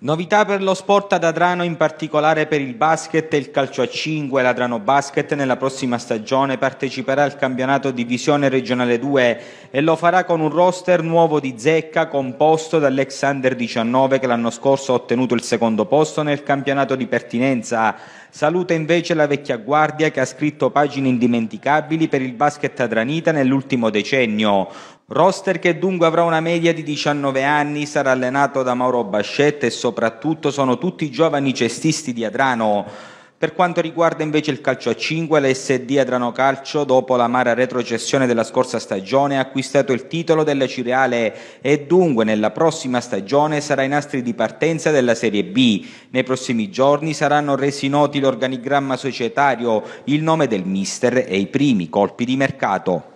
Novità per lo sport ad Adrano, in particolare per il basket e il calcio a 5. L'Adrano Basket nella prossima stagione parteciperà al campionato Divisione Regionale 2 e lo farà con un roster nuovo di zecca composto dall'ex under 19 che l'anno scorso ha ottenuto il secondo posto nel campionato di pertinenza. Saluta invece la vecchia guardia che ha scritto pagine indimenticabili per il basket adranita nell'ultimo decennio. Roster che dunque avrà una media di 19 anni, sarà allenato da Mauro Bascetta e soprattutto sono tutti giovani cestisti di Adrano. Per quanto riguarda invece il calcio a 5, l'SD Adrano Calcio, dopo la l'amara retrocessione della scorsa stagione, ha acquistato il titolo della Cireale e dunque nella prossima stagione sarà i nastri di partenza della Serie B. Nei prossimi giorni saranno resi noti l'organigramma societario, il nome del mister e i primi colpi di mercato.